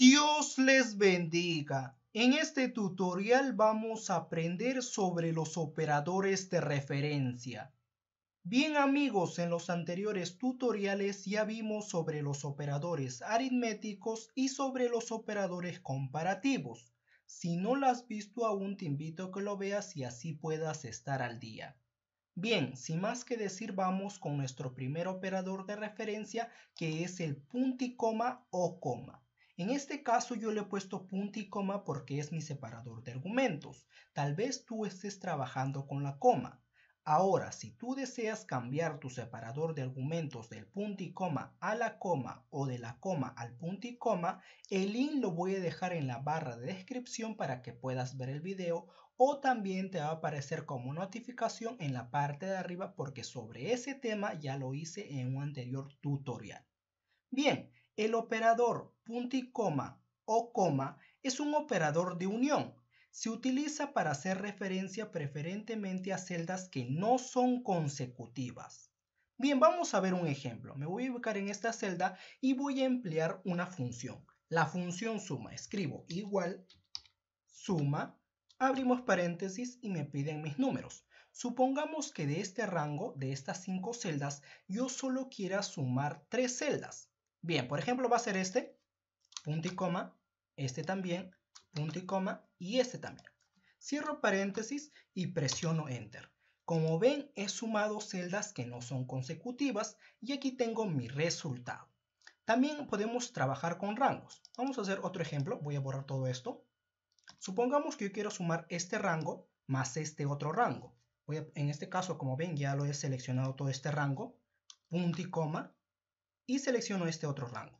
Dios les bendiga. En este tutorial vamos a aprender sobre los operadores de referencia. Bien amigos, en los anteriores tutoriales ya vimos sobre los operadores aritméticos y sobre los operadores comparativos. Si no lo has visto aún te invito a que lo veas y así puedas estar al día. Bien, sin más que decir vamos con nuestro primer operador de referencia que es el punto y coma o coma. En este caso yo le he puesto punto y coma porque es mi separador de argumentos. Tal vez tú estés trabajando con la coma. Ahora, si tú deseas cambiar tu separador de argumentos del punto y coma a la coma o de la coma al punto y coma, el link lo voy a dejar en la barra de descripción para que puedas ver el video o también te va a aparecer como notificación en la parte de arriba porque sobre ese tema ya lo hice en un anterior tutorial. Bien, el operador punto y coma o coma es un operador de unión. Se utiliza para hacer referencia preferentemente a celdas que no son consecutivas. Bien, vamos a ver un ejemplo. Me voy a ubicar en esta celda y voy a emplear una función. La función suma. Escribo igual suma. Abrimos paréntesis y me piden mis números. Supongamos que de este rango, de estas cinco celdas, yo solo quiera sumar tres celdas. Bien, por ejemplo va a ser este, punto y coma, este también, punto y coma y este también. Cierro paréntesis y presiono Enter. Como ven, he sumado celdas que no son consecutivas y aquí tengo mi resultado. También podemos trabajar con rangos. Vamos a hacer otro ejemplo, voy a borrar todo esto. Supongamos que yo quiero sumar este rango más este otro rango. en este caso, como ven, ya lo he seleccionado todo este rango, punto y coma, y selecciono este otro rango.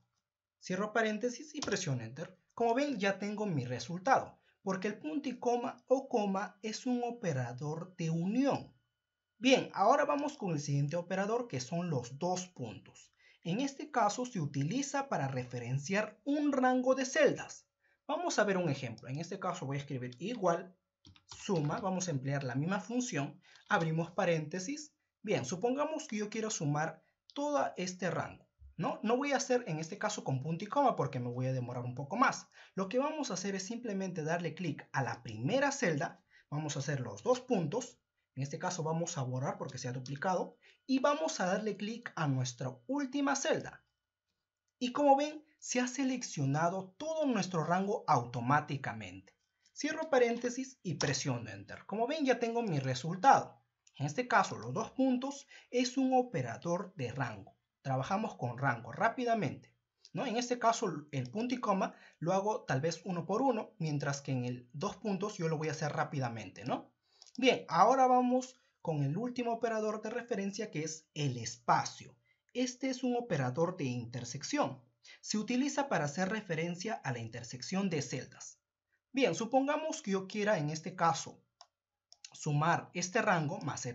Cierro paréntesis y presiono Enter. Como ven ya tengo mi resultado, porque el punto y coma o coma es un operador de unión. Bien, ahora vamos con el siguiente operador que son los dos puntos. En este caso se utiliza para referenciar un rango de celdas. Vamos a ver un ejemplo. En este caso voy a escribir igual, suma, vamos a emplear la misma función, abrimos paréntesis. Bien, supongamos que yo quiero sumar todo este rango. ¿no? No voy a hacer en este caso con punto y coma porque me voy a demorar un poco más. Lo que vamos a hacer es simplemente darle clic a la primera celda, vamos a hacer los dos puntos, en este caso vamos a borrar porque se ha duplicado, y vamos a darle clic a nuestra última celda. Y como ven, se ha seleccionado todo nuestro rango automáticamente. Cierro paréntesis y presiono Enter. Como ven, ya tengo mi resultado. En este caso, los dos puntos es un operador de rango trabajamos con rango rápidamente. ¿no? En este caso, el punto y coma lo hago tal vez uno por uno, mientras que en el dos puntos yo lo voy a hacer rápidamente. ¿no? Bien, ahora vamos con el último operador de referencia que es el espacio. Este es un operador de intersección. Se utiliza para hacer referencia a la intersección de celdas. Bien, supongamos que yo quiera en este caso sumar este rango más,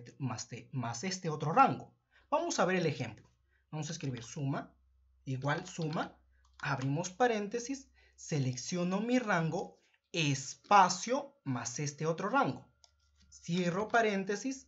más este otro rango. Vamos a ver el ejemplo. Vamos a escribir suma, igual suma, abrimos paréntesis, selecciono mi rango, espacio más este otro rango. Cierro paréntesis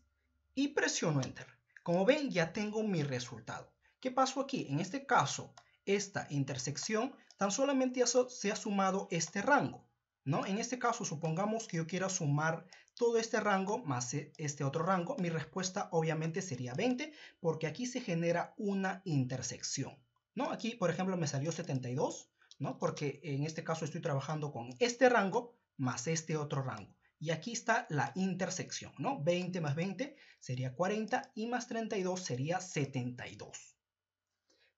y presiono Enter. Como ven, ya tengo mi resultado. ¿Qué pasó aquí? En este caso, esta intersección tan solamente se ha sumado este rango. ¿no? En este caso, supongamos que yo quiera sumar todo este rango más e, este otro rango, mi respuesta obviamente sería 20, porque aquí se genera una intersección, ¿no? Aquí, por ejemplo, me salió 72, ¿no? Porque en este caso estoy trabajando con este rango más este otro rango. Y aquí está la intersección, ¿no? 20 más 20 sería 40 y más 32 sería 72.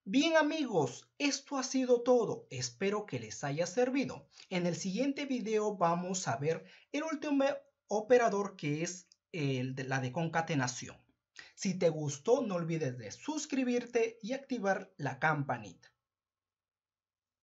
Bien amigos, esto ha sido todo, espero que les haya servido. En el siguiente video vamos a ver el último operador que es el de la de concatenación. Si te gustó no olvides de suscribirte y activar la campanita.